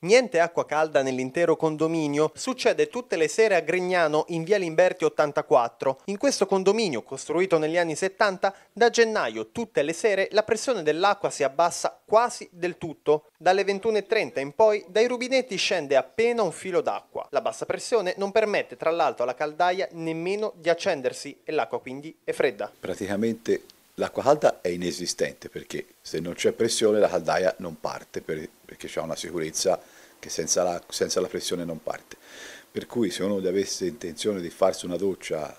Niente acqua calda nell'intero condominio succede tutte le sere a Grignano in via Limberti 84. In questo condominio, costruito negli anni 70, da gennaio tutte le sere la pressione dell'acqua si abbassa quasi del tutto. Dalle 21.30 in poi dai rubinetti scende appena un filo d'acqua. La bassa pressione non permette tra l'altro alla caldaia nemmeno di accendersi e l'acqua quindi è fredda. Praticamente L'acqua calda è inesistente perché se non c'è pressione la caldaia non parte per, perché c'è una sicurezza che senza la, senza la pressione non parte. Per cui se uno avesse intenzione di farsi una doccia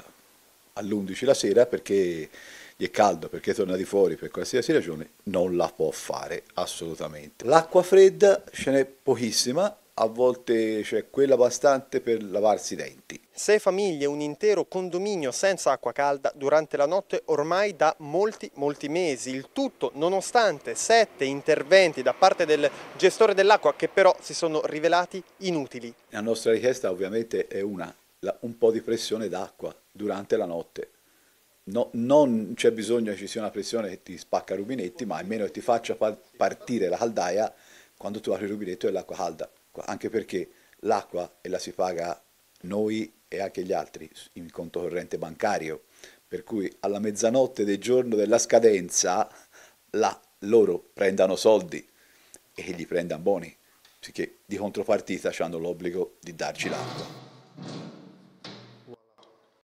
all'11 la sera perché gli è caldo, perché torna di fuori per qualsiasi ragione, non la può fare assolutamente. L'acqua fredda ce n'è pochissima, a volte c'è quella bastante per lavarsi i denti sei famiglie, un intero condominio senza acqua calda durante la notte ormai da molti, molti mesi. Il tutto nonostante sette interventi da parte del gestore dell'acqua che però si sono rivelati inutili. La nostra richiesta ovviamente è una, un po' di pressione d'acqua durante la notte. No, non c'è bisogno che ci sia una pressione che ti spacca i rubinetti, ma almeno che ti faccia partire la caldaia quando tu apri il rubinetto e l'acqua calda. Anche perché l'acqua e la si paga noi e anche gli altri in conto corrente bancario, per cui alla mezzanotte del giorno della scadenza la, loro prendano soldi e li prendano buoni, perché di contropartita hanno l'obbligo di darci l'acqua.